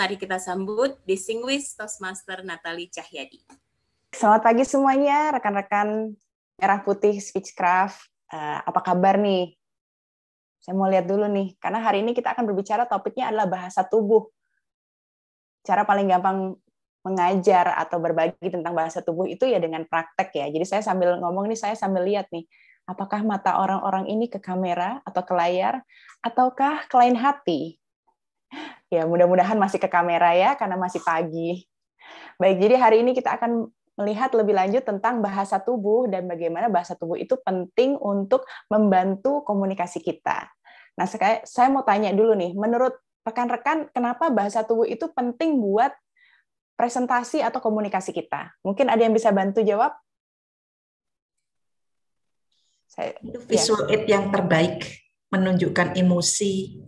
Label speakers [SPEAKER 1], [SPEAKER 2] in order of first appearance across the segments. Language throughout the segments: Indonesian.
[SPEAKER 1] mari kita sambut Distinguished Toastmaster Natali Cahyadi. Selamat pagi semuanya, rekan-rekan Merah Putih Speechcraft. Uh, apa kabar nih? Saya mau lihat dulu nih, karena hari ini kita akan berbicara topiknya adalah bahasa tubuh. Cara paling gampang mengajar atau berbagi tentang bahasa tubuh itu ya dengan praktek ya. Jadi saya sambil ngomong nih, saya sambil lihat nih, apakah mata orang-orang ini ke kamera atau ke layar, ataukah ke lain hati? Ya, mudah-mudahan masih ke kamera ya, karena masih pagi. Baik, jadi hari ini kita akan melihat lebih lanjut tentang bahasa tubuh dan bagaimana bahasa tubuh itu penting untuk membantu komunikasi kita. Nah, saya mau tanya dulu nih, menurut rekan-rekan, kenapa bahasa tubuh itu penting buat presentasi atau komunikasi kita? Mungkin ada yang bisa bantu jawab? Saya, itu visual ya. aid yang terbaik, menunjukkan emosi,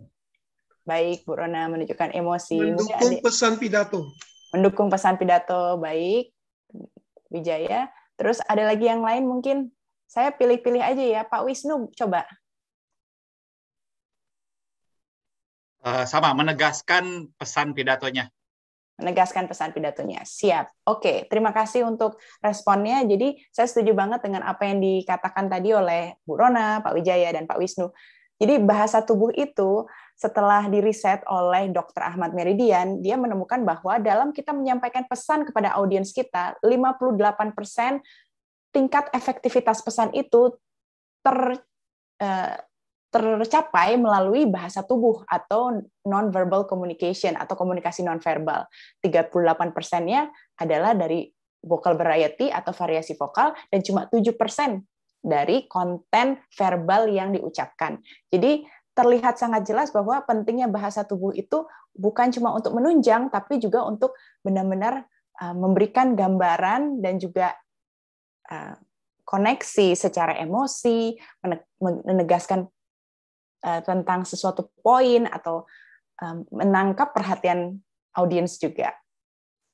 [SPEAKER 1] Baik, Bu Rona menunjukkan emosi. Mendukung Mungkin pesan pidato. Mendukung pesan pidato, baik. Wijaya. Terus ada lagi yang lain mungkin? Saya pilih-pilih aja ya. Pak Wisnu, coba. Eh, sama, menegaskan pesan pidatonya. Menegaskan pesan pidatonya. Siap. Oke, terima kasih untuk responnya. Jadi saya setuju banget dengan apa yang dikatakan tadi oleh Bu Rona, Pak Wijaya, dan Pak Wisnu. Jadi bahasa tubuh itu setelah diriset oleh Dr. Ahmad Meridian, dia menemukan bahwa dalam kita menyampaikan pesan kepada audiens kita, 58% tingkat efektivitas pesan itu ter, eh, tercapai melalui bahasa tubuh atau non-verbal communication atau komunikasi non-verbal. 38 nya adalah dari vokal variety atau variasi vokal dan cuma 7 dari konten verbal yang diucapkan. Jadi terlihat sangat jelas bahwa pentingnya bahasa tubuh itu bukan cuma untuk menunjang, tapi juga untuk benar-benar eh, memberikan gambaran dan juga eh, koneksi secara emosi, menegaskan eh, tentang sesuatu poin atau menangkap perhatian audiens juga.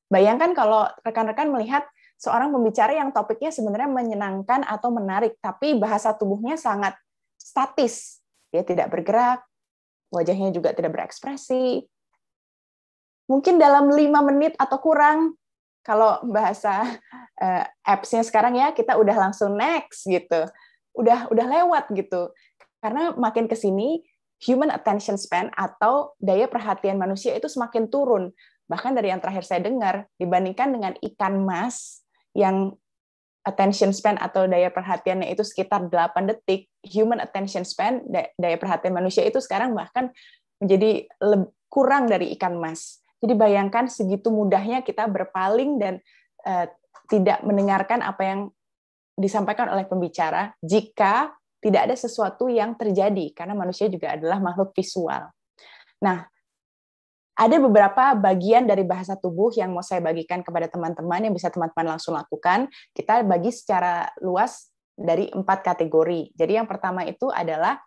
[SPEAKER 1] Bayangkan kalau rekan-rekan melihat seorang pembicara yang topiknya sebenarnya menyenangkan atau menarik, tapi bahasa tubuhnya sangat statis. Dia tidak bergerak, wajahnya juga tidak berekspresi. Mungkin dalam lima menit atau kurang, kalau bahasa uh, sekarang ya, kita udah langsung next gitu. Udah udah lewat gitu. Karena makin ke sini human attention span atau daya perhatian manusia itu semakin turun. Bahkan dari yang terakhir saya dengar, dibandingkan dengan ikan mas, yang attention span atau daya perhatiannya itu sekitar 8 detik, human attention span, daya perhatian manusia itu sekarang bahkan menjadi kurang dari ikan mas. Jadi bayangkan segitu mudahnya kita berpaling dan uh, tidak mendengarkan apa yang disampaikan oleh pembicara jika tidak ada sesuatu yang terjadi karena manusia juga adalah makhluk visual. Nah, ada beberapa bagian dari bahasa tubuh yang mau saya bagikan kepada teman-teman yang bisa teman-teman langsung lakukan. Kita bagi secara luas dari empat kategori. Jadi yang pertama itu adalah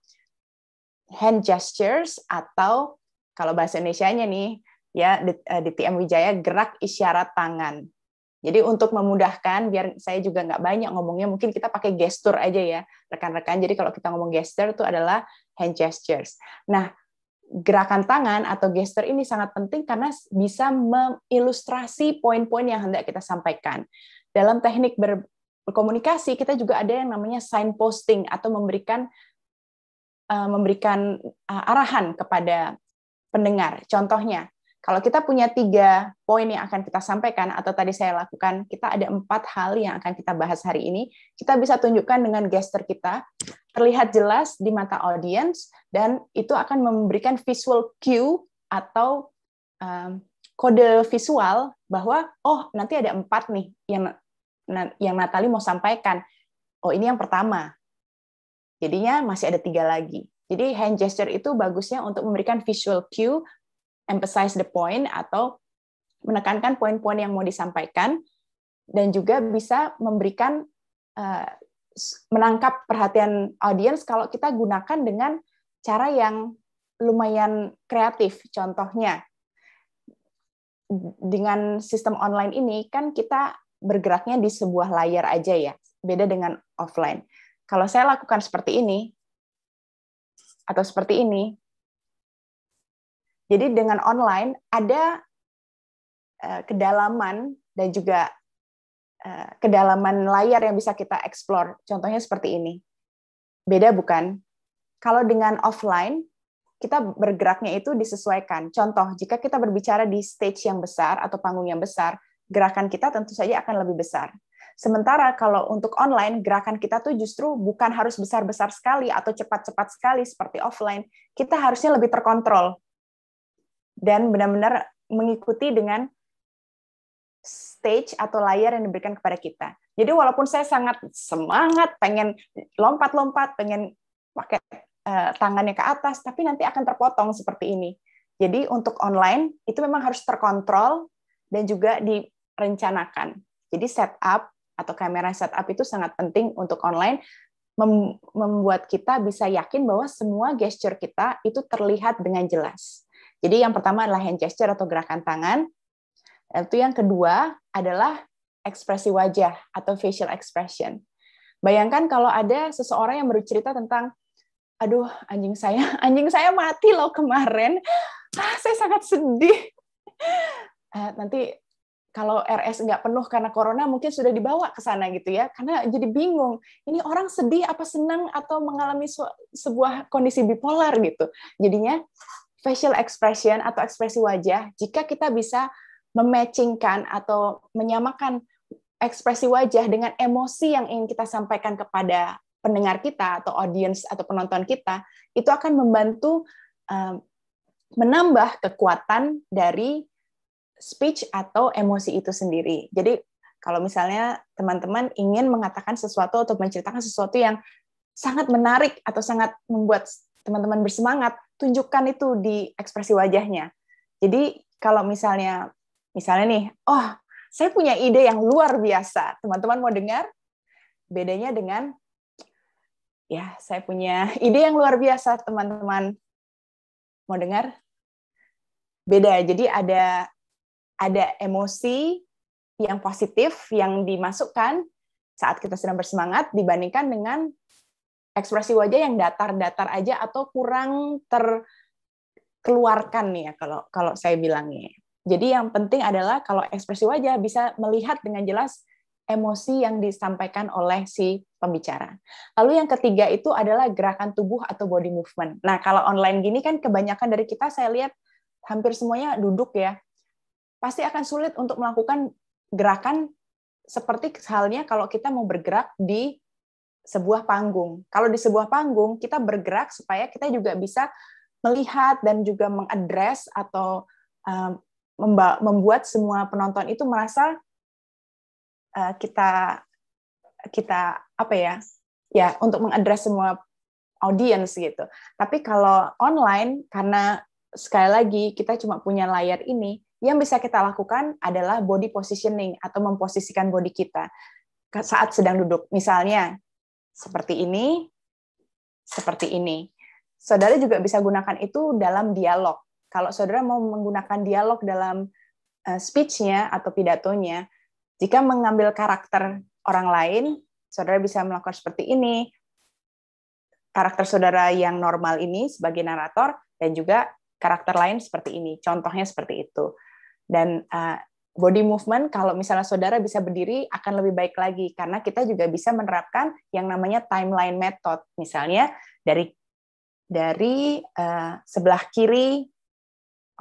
[SPEAKER 1] hand gestures atau kalau bahasa Indonesia-nya nih ya di, eh, di TM Wijaya gerak isyarat tangan. Jadi untuk memudahkan, biar saya juga nggak banyak ngomongnya, mungkin kita pakai gestur aja ya, rekan-rekan. Jadi kalau kita ngomong gesture itu adalah hand gestures. Nah, gerakan tangan atau gesture ini sangat penting karena bisa mengilustrasi poin-poin yang hendak kita sampaikan. Dalam teknik berkomunikasi kita juga ada yang namanya signposting atau memberikan eh, memberikan eh, arahan kepada pendengar. Contohnya, kalau kita punya tiga poin yang akan kita sampaikan atau tadi saya lakukan, kita ada empat hal yang akan kita bahas hari ini. Kita bisa tunjukkan dengan gesture kita terlihat jelas di mata audiens dan itu akan memberikan visual cue atau um, kode visual bahwa oh nanti ada empat nih yang yang Natali mau sampaikan. Oh ini yang pertama. Jadinya masih ada tiga lagi. Jadi hand gesture itu bagusnya untuk memberikan visual cue, emphasize the point atau menekankan poin-poin yang mau disampaikan dan juga bisa memberikan uh, menangkap perhatian audiens kalau kita gunakan dengan cara yang lumayan kreatif. Contohnya, dengan sistem online ini kan kita bergeraknya di sebuah layar aja ya, beda dengan offline. Kalau saya lakukan seperti ini, atau seperti ini, jadi dengan online ada eh, kedalaman dan juga Eh, kedalaman layar yang bisa kita eksplor, Contohnya seperti ini. Beda bukan? Kalau dengan offline, kita bergeraknya itu disesuaikan. Contoh, jika kita berbicara di stage yang besar atau panggung yang besar, gerakan kita tentu saja akan lebih besar. Sementara kalau untuk online, gerakan kita tuh justru bukan harus besar-besar sekali atau cepat-cepat sekali seperti offline. Kita harusnya lebih terkontrol dan benar-benar mengikuti dengan stage atau layar yang diberikan kepada kita. Jadi walaupun saya sangat semangat, pengen lompat-lompat, pengen pakai uh, tangannya ke atas, tapi nanti akan terpotong seperti ini. Jadi untuk online itu memang harus terkontrol dan juga direncanakan. Jadi setup atau kamera setup itu sangat penting untuk online mem membuat kita bisa yakin bahwa semua gesture kita itu terlihat dengan jelas. Jadi yang pertama adalah hand gesture atau gerakan tangan, itu yang kedua adalah ekspresi wajah atau facial expression. Bayangkan kalau ada seseorang yang bercerita tentang aduh anjing saya anjing saya mati loh kemarin ah saya sangat sedih eh, nanti kalau RS nggak penuh karena corona mungkin sudah dibawa ke sana gitu ya karena jadi bingung ini orang sedih apa senang atau mengalami sebuah kondisi bipolar gitu jadinya facial expression atau ekspresi wajah jika kita bisa mematchingkan atau menyamakan ekspresi wajah dengan emosi yang ingin kita sampaikan kepada pendengar kita atau audiens atau penonton kita itu akan membantu ehm, menambah kekuatan dari speech atau emosi itu sendiri. Jadi kalau misalnya teman-teman ingin mengatakan sesuatu atau menceritakan sesuatu yang sangat menarik atau sangat membuat teman-teman bersemangat, tunjukkan itu di ekspresi wajahnya. Jadi kalau misalnya Misalnya nih, oh saya punya ide yang luar biasa. Teman-teman mau dengar? Bedanya dengan, ya saya punya ide yang luar biasa, teman-teman. Mau dengar? Beda, jadi ada ada emosi yang positif yang dimasukkan saat kita sedang bersemangat dibandingkan dengan ekspresi wajah yang datar-datar aja atau kurang terkeluarkan nih ya kalau kalau saya bilangnya. Jadi yang penting adalah kalau ekspresi wajah bisa melihat dengan jelas emosi yang disampaikan oleh si pembicara. Lalu yang ketiga itu adalah gerakan tubuh atau body movement. Nah, kalau online gini kan kebanyakan dari kita saya lihat hampir semuanya duduk ya. Pasti akan sulit untuk melakukan gerakan seperti halnya kalau kita mau bergerak di sebuah panggung. Kalau di sebuah panggung kita bergerak supaya kita juga bisa melihat dan juga mengadres atau ehm, membuat semua penonton itu merasa uh, kita kita apa ya ya untuk mengadres semua audiens gitu. Tapi kalau online karena sekali lagi kita cuma punya layar ini, yang bisa kita lakukan adalah body positioning atau memposisikan body kita saat sedang duduk. Misalnya seperti ini, seperti ini. Saudara juga bisa gunakan itu dalam dialog kalau saudara mau menggunakan dialog dalam uh, speech-nya atau pidatonya, jika mengambil karakter orang lain, saudara bisa melakukan seperti ini. Karakter saudara yang normal ini sebagai narator dan juga karakter lain seperti ini. Contohnya seperti itu. Dan eh, body movement kalau misalnya saudara bisa berdiri akan lebih baik lagi karena kita juga bisa menerapkan yang namanya timeline method. Misalnya dari dari uh, sebelah kiri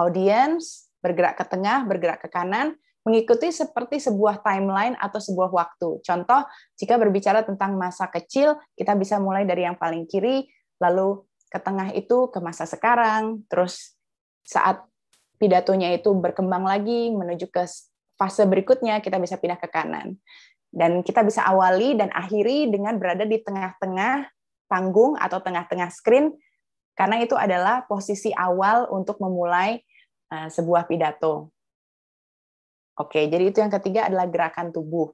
[SPEAKER 1] audience, bergerak ke tengah, bergerak ke kanan, mengikuti seperti sebuah timeline atau sebuah waktu. Contoh, jika berbicara tentang masa kecil, kita bisa mulai dari yang paling kiri, lalu ke tengah itu ke masa sekarang, terus saat pidatonya itu berkembang lagi menuju ke fase berikutnya, kita bisa pindah ke kanan. Dan kita bisa awali dan akhiri dengan berada di tengah-tengah panggung atau tengah-tengah screen, karena itu adalah posisi awal untuk memulai Eh, sebuah pidato. Oke, jadi itu yang ketiga adalah gerakan tubuh.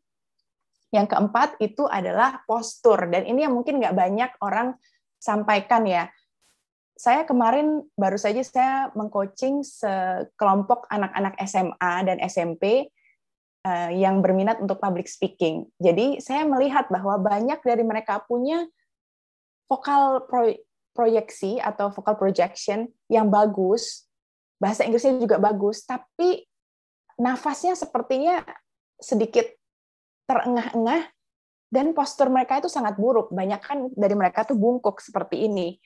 [SPEAKER 1] Yang keempat itu adalah postur, dan ini yang mungkin nggak banyak orang sampaikan ya. Saya kemarin baru saja saya mengcoaching sekelompok anak-anak SMA dan SMP eh, yang berminat untuk public speaking. Jadi saya melihat bahwa banyak dari mereka punya vokal proyeksi atau vokal projection yang bagus, bahasa Inggrisnya juga bagus, tapi nafasnya sepertinya sedikit terengah-engah dan postur mereka itu sangat buruk. Banyak kan dari mereka tuh bungkuk seperti ini.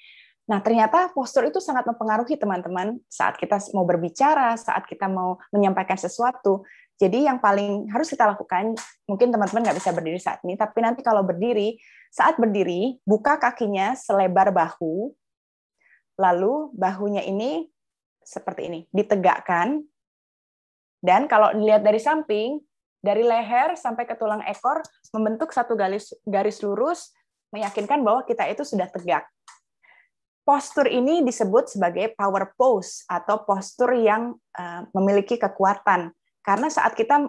[SPEAKER 1] Nah, ternyata postur itu sangat mempengaruhi teman-teman saat kita mau berbicara, saat kita mau menyampaikan sesuatu. Jadi yang paling harus kita lakukan, mungkin teman-teman nggak bisa berdiri saat ini, tapi nanti kalau berdiri, saat berdiri, buka kakinya selebar bahu, lalu bahunya ini seperti ini, ditegakkan. Dan kalau dilihat dari samping, dari leher sampai ke tulang ekor membentuk satu garis garis lurus meyakinkan bahwa kita itu sudah tegak. Postur ini disebut sebagai power pose atau postur yang uh, memiliki kekuatan. Karena saat kita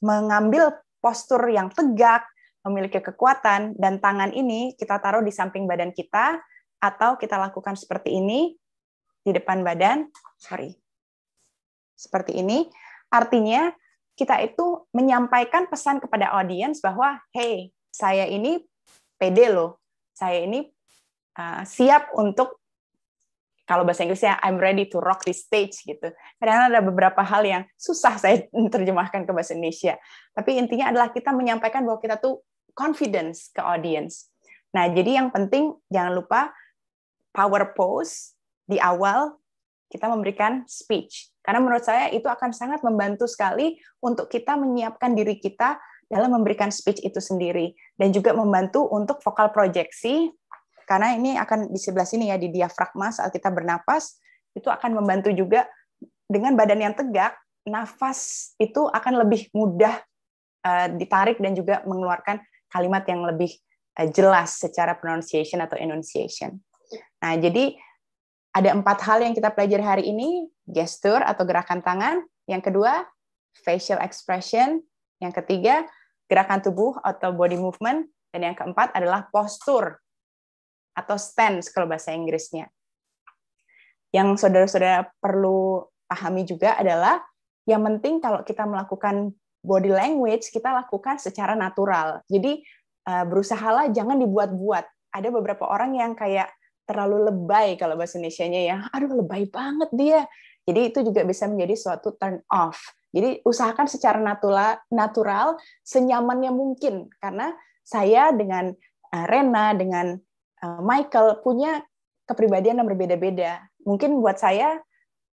[SPEAKER 1] mengambil postur yang tegak, memiliki kekuatan dan tangan ini kita taruh di samping badan kita atau kita lakukan seperti ini di depan badan, sorry. Seperti ini. Artinya kita itu menyampaikan pesan kepada audiens bahwa, hey, saya ini pede loh, saya ini uh, siap untuk kalau bahasa Inggrisnya I'm ready to rock the stage gitu. Karena ada beberapa hal yang susah saya terjemahkan ke bahasa Indonesia. Tapi intinya adalah kita menyampaikan bahwa kita tuh confidence ke audience. Nah, jadi yang penting jangan lupa power pose di awal kita memberikan speech. Karena menurut saya itu akan sangat membantu sekali untuk kita menyiapkan diri kita dalam memberikan speech itu sendiri dan juga membantu untuk vokal proyeksi karena ini akan di sebelah sini ya di diafragma saat kita bernapas itu akan membantu juga dengan badan yang tegak nafas itu akan lebih mudah eh, ditarik dan juga mengeluarkan kalimat yang lebih eh, jelas secara pronunciation atau enunciation. Nah, jadi ada empat hal yang kita pelajari hari ini, gestur atau gerakan tangan. Yang kedua, facial expression. Yang ketiga, gerakan tubuh atau body movement. Dan yang keempat adalah postur atau stance kalau bahasa Inggrisnya. Yang saudara-saudara perlu pahami juga adalah yang penting kalau kita melakukan body language, kita lakukan secara natural. Jadi eh, berusahalah jangan dibuat-buat. Ada beberapa orang yang kayak terlalu lebay kalau bahasa Indonesia-nya ya. Aduh, lebay banget dia. Jadi itu juga bisa menjadi suatu turn off. Jadi usahakan secara natula, natural, senyamannya mungkin. Karena saya dengan uh, Rena, dengan uh, Michael punya kepribadian yang berbeda-beda. Mungkin buat saya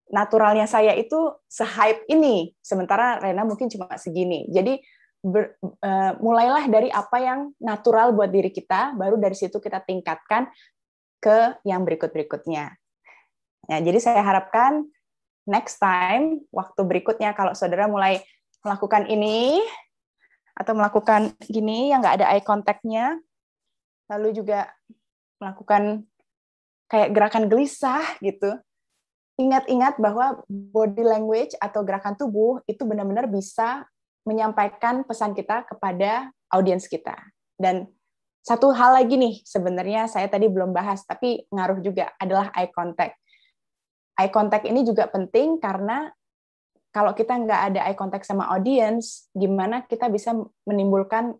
[SPEAKER 1] naturalnya saya itu se hype ini, sementara Rena mungkin cuma segini. Jadi ber, uh, mulailah dari apa yang natural buat diri kita, baru dari situ kita tingkatkan ke yang berikut-berikutnya. Ya, jadi saya harapkan next time, waktu berikutnya kalau saudara mulai melakukan ini, atau melakukan gini yang nggak ada eye contact-nya, lalu juga melakukan kayak gerakan gelisah gitu, ingat-ingat bahwa body language atau gerakan tubuh itu benar-benar bisa menyampaikan pesan kita kepada audiens kita. Dan satu hal lagi nih sebenarnya saya tadi belum bahas tapi ngaruh juga adalah eye contact. Eye contact ini juga penting karena kalau kita nggak ada eye contact sama audience, gimana kita bisa menimbulkan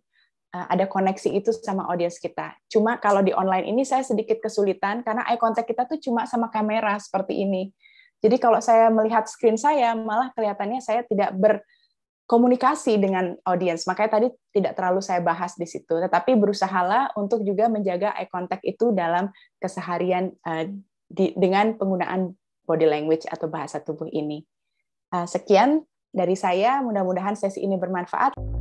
[SPEAKER 1] eh, ada koneksi itu sama audience kita. Cuma kalau di online ini saya sedikit kesulitan karena eye contact kita tuh cuma sama kamera seperti ini. Jadi kalau saya melihat screen saya malah kelihatannya saya tidak ber komunikasi dengan audiens. Makanya tadi tidak terlalu saya bahas di situ, tetapi berusahalah untuk juga menjaga eye contact itu dalam keseharian uh, di, dengan penggunaan body language atau bahasa tubuh ini. Uh, sekian dari saya, mudah-mudahan sesi ini bermanfaat.